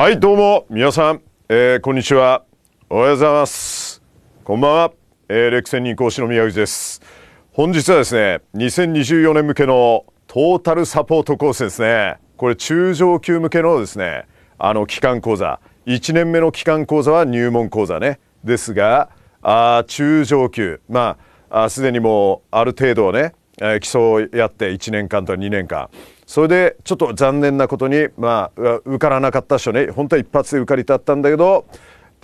はいどうも皆さん、えー、こんにちはおはようございますこんばんは、えー、レク人講師の宮口です本日はですね2024年向けのトータルサポートコースですねこれ中上級向けのですねあの期間講座1年目の期間講座は入門講座ねですがあ中上級まあすでにもうある程度ね、えー、基礎をやって1年間と2年間それでちょっと残念なことに、まあ、受からなかったっしょね本当は一発で受かりたったんだけど、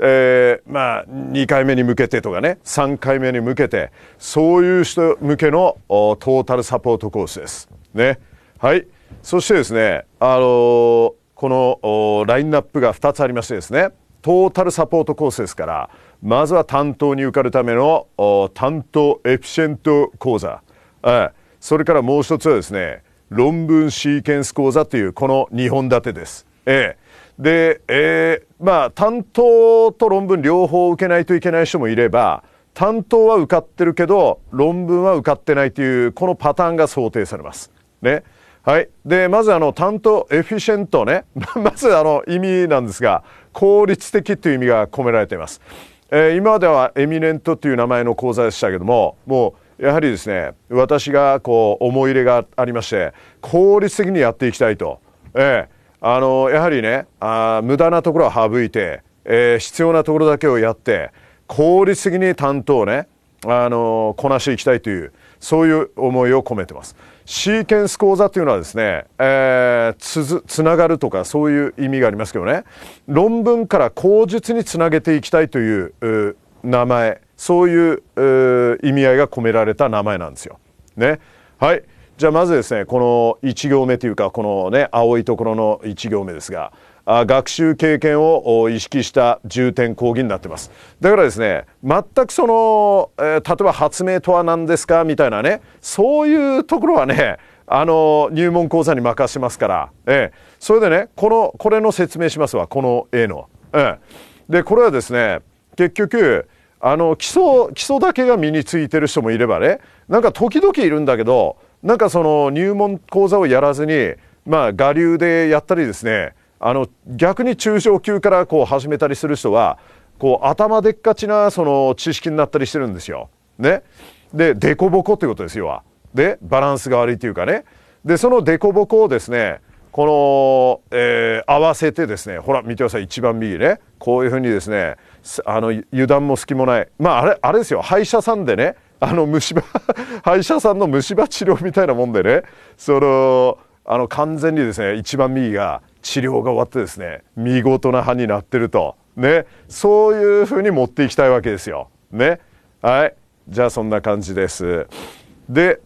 えー、まあ2回目に向けてとかね3回目に向けてそういう人向けのトータルサポートコースです。ね、はいそしてですね、あのー、このラインナップが2つありましてですねトータルサポートコースですからまずは担当に受かるための担当エフィシェント講座、えい、それからもう一つはですね論文シーケンス講座というこの2本立てです。えー、で、えー、まあ担当と論文両方受けないといけない人もいれば担当は受かってるけど論文は受かってないというこのパターンが想定されます。ね。はい。で、まずあの担当エフィシェントね。まずあの意味なんですが効率的という意味が込められています。えー、今まではエミネントという名前の講座でしたけどももうやはりですね私がこう思い入れがありまして効率的にやっていきたいと、えー、あのやはりねあ無駄なところは省いて、えー、必要なところだけをやって効率的に担当をねあのこなしていきたいというそういう思いを込めてます。シーケンス講座というのはですね、えー、つつながるとかそういう意味がありますけどね論文から口述につなげていきたいという名前そういう意味合いが込められた名前なんですよ。ね、はいじゃあまずですねこの1行目というかこのね青いところの1行目ですがあ学習経験を意識した重点講義になってますだからですね全くその、えー、例えば発明とは何ですかみたいなねそういうところはねあの入門講座に任せますから、ええ、それでねこのこれの説明しますわこの絵の、ええ、でこれはですね結局あの基礎基礎だけが身についてる人もいればねなんか時々いるんだけどなんかその入門講座をやらずにまあ我流でやったりですねあの逆に中小級からこう始めたりする人はこう頭でっかちなその知識になったりしてるんですよ。ね、で凸凹ってことですよ。でバランスが悪いというかねでその凸凹をですねこの、えー、合わせてですねほら見てください一番右ねこういうふうにですねあの油断も隙もないまああれあれですよ歯医者さんでねあの虫歯 歯医者さんの虫歯治療みたいなもんでねそのあの完全にですね一番右が治療が終わってですね見事な歯になってるとねそういうふうに持っていきたいわけですよ。ねはいじゃあそんな感じです。で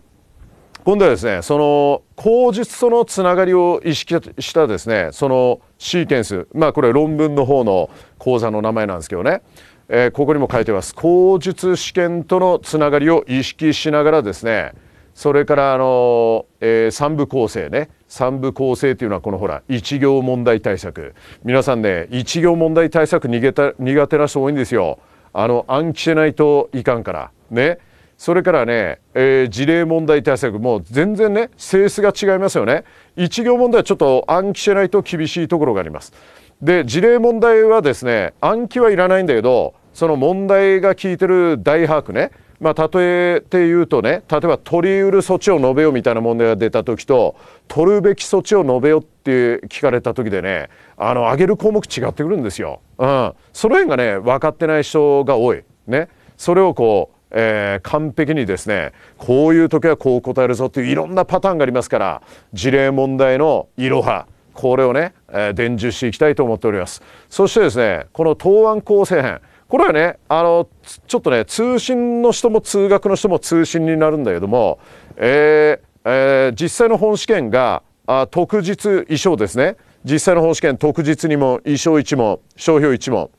今度はですねその口述とのつながりを意識したですねそのシーケンスまあこれ論文の方の講座の名前なんですけどね、えー、ここにも書いてます口述試験とのつながりを意識しながらですねそれからあの、えー、三部構成ね三部構成というのはこのほら一行問題対策皆さんね一行問題対策苦手な人多いんですよあの暗記しないといかんからねそれからね、えー、事例問題対策も全然ね性質が違いますよね一行問題はちょっと暗記しないと厳しいところがありますで事例問題はですね暗記はいらないんだけどその問題が効いてる大把握ねまあ、例えて言うとね例えば取りうる措置を述べよみたいな問題が出た時と取るべき措置を述べよって聞かれた時でねあの上げる項目違ってくるんですよ。うん、その辺がね分かってない人が多い。ね、それをこう、えー、完璧にですねこういう時はこう答えるぞっていういろんなパターンがありますから事例問題のいろはこれをね、えー、伝授していきたいと思っております。そしてですね、この東湾構成編、これはね、あの、ちょっとね、通信の人も通学の人も通信になるんだけども、えーえー、実際の本試験が、あ特実衣装ですね。実際の本試験、特実にも衣装1問、商標1問。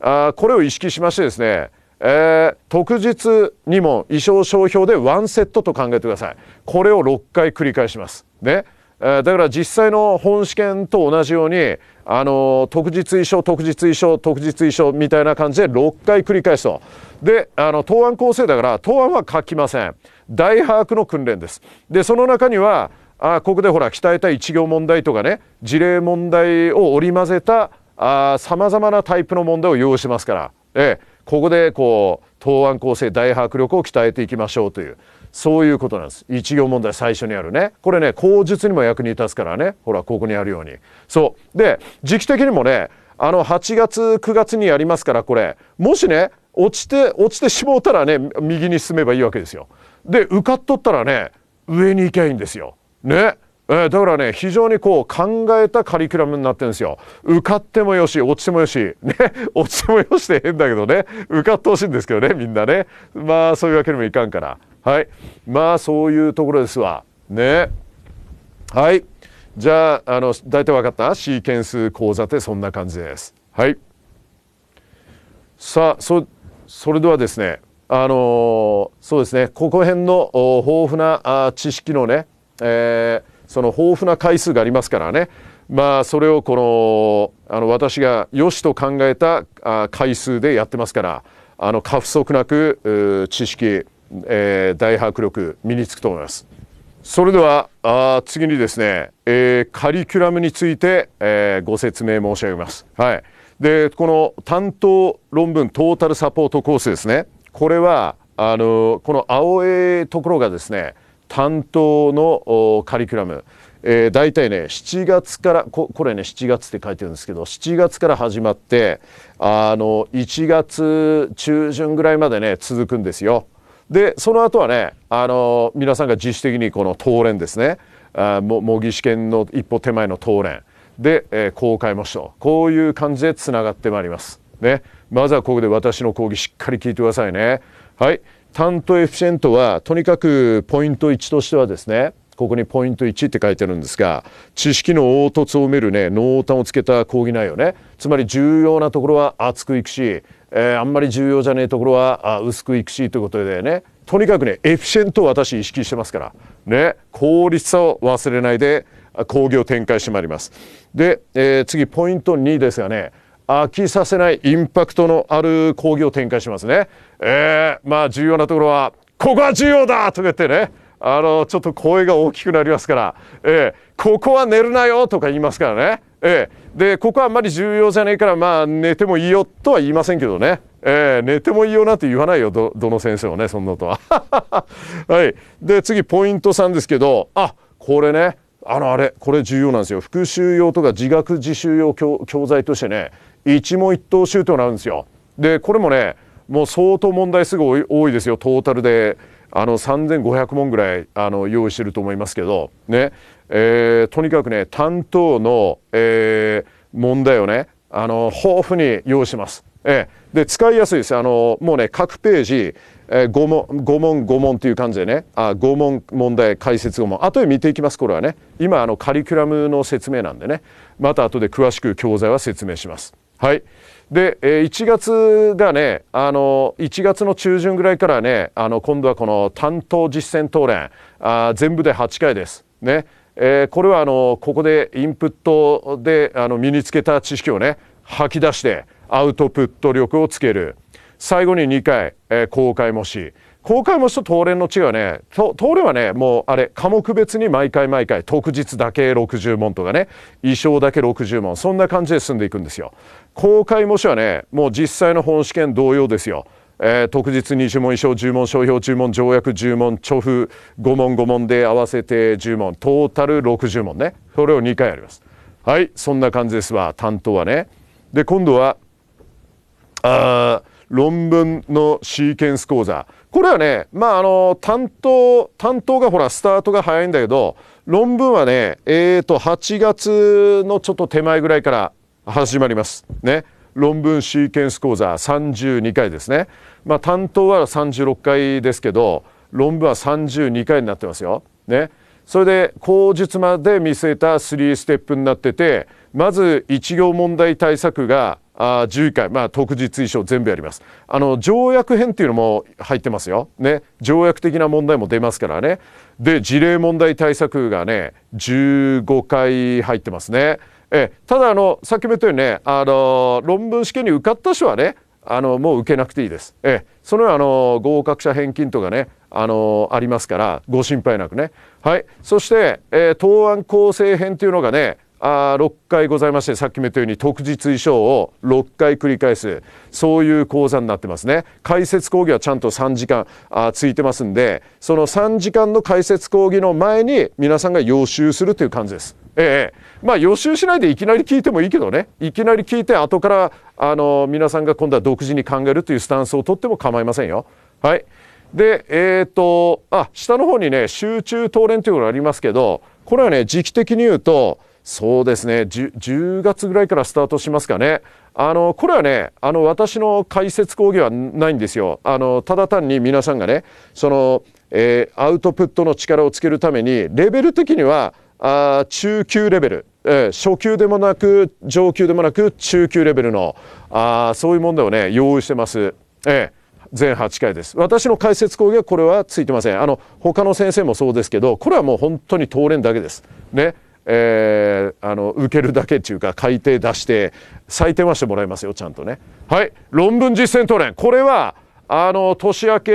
あこれを意識しましてですね、えー、特実にも衣装商標で1セットと考えてください。これを6回繰り返します。ね。だから実際の本試験と同じようにあの特実衣装特実衣装特実衣装みたいな感じで6回繰り返すと。であの答案構成だから答案は書きません。大把握の訓練です。でその中にはあここでほら鍛えた一行問題とかね事例問題を織り交ぜたさまざまなタイプの問題を用意しますから、ええ、ここでこう答案構成大迫力を鍛えていきましょうというそういうことなんです一行問題最初にあるねこれね口述にも役に立つからねほらここにあるようにそうで時期的にもねあの8月9月にやりますからこれもしね落ちて落ちてしもうたらね右に進めばいいわけですよで受かっとったらね上に行きゃいいんですよねえー、だからね非常にこう考えたカリキュラムになってるんですよ受かってもよし落ちてもよしね 落ちてもよしって変だけどね受かってほしいんですけどねみんなねまあそういうわけにもいかんからはいまあそういうところですわねはいじゃああの大体分かったシーケンス講座ってそんな感じですはいさあそそれではですねあのそうですねここ辺の豊富な知識のね、えー、その豊富な回数がありますからねまあそれをこのあの私がよしと考えた回数でやってますからあの過不足なく知識えー、大迫力身につくと思います。それではあ次にですね、えー、カリキュラムについて、えー、ご説明申し上げます。はい、でこの担当論文トータルサポートコースですねこれはあのこの青いところがですね担当のカリキュラム、えー、大体ね7月からこれね7月って書いてるんですけど7月から始まってあの1月中旬ぐらいまでね続くんですよ。でその後はね、あの皆さんが自主的にこの登連ですねあ模擬試験の一歩手前の登連で、えー、公開模試とこういう感じでつながってまいります。ね、まずはここで私の講義しっかり聞いてくださいね。はい、担当エフィシェントはとにかくポイント1としてはですねここにポイント1って書いてるんですが知識の凹凸を埋めるね濃淡をつけた講義内容ねつまり重要なところは厚くいくしえー、あんまり重要じゃねえところはあ薄くいくしということでねとにかくねエフィシェントを私意識してますからね効率さを忘れないで講義を展開してまいります。で、えー、次ポイント2ですがね飽きさせないインパクトのある講義を展開しますね。えー、まあ重要なところはここは重要だとか言ってねあのちょっと声が大きくなりますから、えー、ここは寝るなよとか言いますからね。えでここはあんまり重要じゃないからまあ寝てもいいよとは言いませんけどね、え寝てもいいよなんて言わないよどの先生はねそんなとは。はい、で次ポイント3ですけどあこれねあのあれこれ重要なんですよ復習用とか自学自習用教材としてね一問一答シュートになるんですよ。でこれもねもう相当問題すごい多いですよトータルであの3500問ぐらいあの用意してると思いますけどねえー、とにかくね担当の、えー、問題をねあの豊富に用意します。えー、で使いやすいですあのもうね各ページ、えー、5問5問5問という感じでねあ5問問題解説5問後で見ていきますこれはね今あのカリキュラムの説明なんでねまた後で詳しく教材は説明します。はい、で、えー、1月がねあの1月の中旬ぐらいからねあの今度はこの担当実践討論あ全部で8回です。ねえー、これはあのここでインプットであの身につけた知識をね吐き出してアウトプット力をつける最後に2回、えー、公開模試公開模試と東連の違いはね東連はねもうあれ科目別に毎回毎回特日だけ60問とかね衣装だけ60問そんな感じで進んでいくんですよ公開模試はねもう実際の本試験同様ですよえー、特日20問以上10問商標10問条約10問調布5問5問で合わせて10問トータル60問ねそれを2回やりますはいそんな感じですわ担当はねで今度はあ論文のシーケンス講座これはねまああの担当担当がほらスタートが早いんだけど論文はねえっ、ー、と8月のちょっと手前ぐらいから始まりますね論文シーケンス講座32回ですね、まあ、担当は36回ですけど論文は32回になってますよ。ね、それで口述まで見据えた3ステップになっててまず一行問題対策があ1 0回、まあ、特実以上全部やりますあの条約編っていうのも入ってますよ、ね、条約的な問題も出ますからねで事例問題対策がね15回入ってますねえただあのさっきも言ったようにねあの論文試験に受かった人はねあのもう受けなくていいです。えそのようあの合格者返金とかねあのありますからご心配なくね。はい、そして、えー、答案構成編というのがねあ6回ございましてさっきも言ったように特実衣装を6回繰り返すそういう講座になってますね解説講義はちゃんと3時間あついてますんでその3時間の解説講義の前に皆さんが予習するという感じですええまあ予習しないでいきなり聞いてもいいけどねいきなり聞いて後からあの皆さんが今度は独自に考えるというスタンスをとっても構いませんよ。はい、でえっ、ー、とあ下の方にね集中討論というのがありますけどこれはね時期的に言うとそうですね 10, 10月ぐらいからスタートしますかね。あのこれはねあの私の解説講義はないんですよ。あのただ単に皆さんがねその、えー、アウトプットの力をつけるためにレベル的にはあ中級レベル、えー、初級でもなく上級でもなく中級レベルのあそういう問題をね用意してます。えー全8回です私の解説講義はこれはついてませんあの他の先生もそうですけどこれはもう本当に当連だけですねえー、あの受けるだけっていうか改定出して採点はしてもらいますよちゃんとねはい論文実践当練。これはあの年明け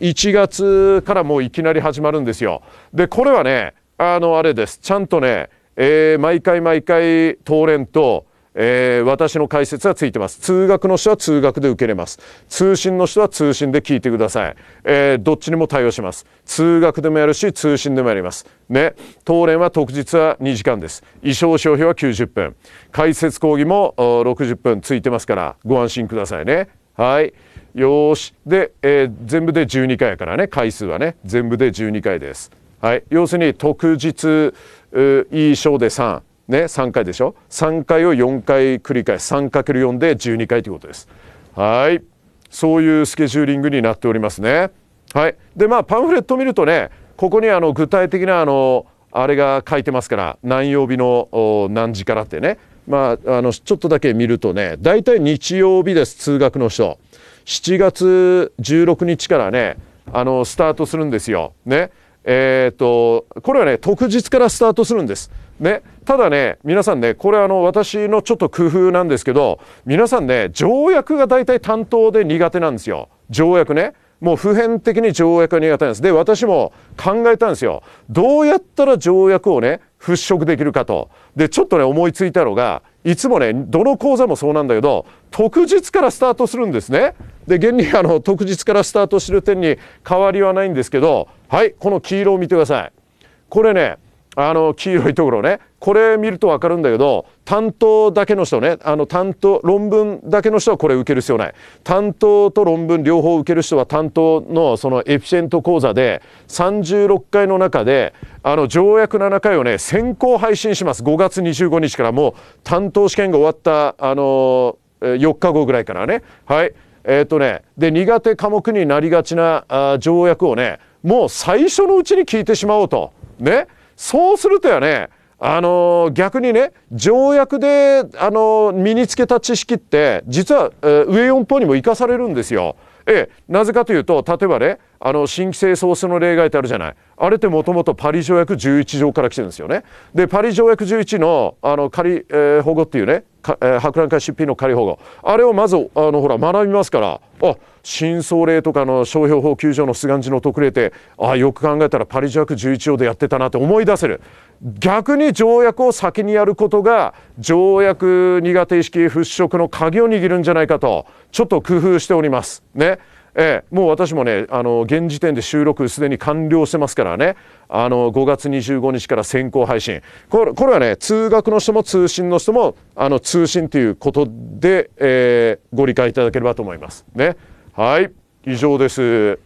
1月からもういきなり始まるんですよでこれはねあのあれですちゃんとね、えー、毎回毎回当連と、えー、私の解説はついてます通学の人は通学で受けれます通信の人は通信で聞いてください、えー、どっちにも対応します通学でもやるし通信でもやりますね当連は特日は2時間です衣装消費は90分解説講義も60分ついてますからご安心くださいねはいよしで、えー、全部で12回やからね回数はね全部で12回ですはい、要するに特日いい章で3、ね、3回でしょ3回を4回繰り返す 3×4 で12回ということです。はいそういうスケジューリングになっておりますね。はい、でまあパンフレットを見るとねここにあの具体的なあのあれが書いてますから何曜日の何時からってね、まあ、あのちょっとだけ見るとね大体日曜日です通学の人7月16日からねあのスタートするんですよ。ねえー、と、これはね、特日からスタートするんです。ね、ただね、皆さんね、これあの、私のちょっと工夫なんですけど、皆さんね、条約が大体担当で苦手なんですよ。条約ね。もう普遍的に条約が苦手なんです。で、私も考えたんですよ。どうやったら条約をね、払拭できるかと。で、ちょっとね、思いついたのが、いつもね、どの講座もそうなんだけど、特日からスタートするんですね。で、現にあの、特日からスタートしてる点に変わりはないんですけど、はいこの黄色を見てくださいこれねあの黄色いところねこれ見るとわかるんだけど担当だけの人ねあの担当論文だけの人はこれ受ける必要ない担当と論文両方受ける人は担当のそのエフィシェント講座で36回の中であの条約7回をね先行配信します5月25日からもう担当試験が終わったあの4日後ぐらいからねはいえっ、ー、とねで苦手科目になりがちな条約をねもう最初のうちに聞いてしまおうと。ね。そうするとやね、あの逆にね条約で、あの身につけた知識って実は、えー、上四法にも生かされるんですよ。ええ、なぜかというと例えばねあの新規性創出の例外ってあるじゃないあれってもともとパリ条約11条から来てるんですよね。でパリ条約11のあの仮、えー、保護っていうね、えー、博覧会出品の仮保護あれをまずあのほら学びますからあ新総令とかの商標法9条の菅氏の特例ってああよく考えたらパリ条約11条でやってたなって思い出せる逆に条約を先にやることが条約苦手意識払拭の鍵を握るんじゃないかとちょっと工夫しております。ねええ、もう私もねあの現時点で収録すでに完了してますからねあの5月25日から先行配信これこれはね通学の人も通信の人もあの通信ということで、えー、ご理解いただければと思います。ねはい以上です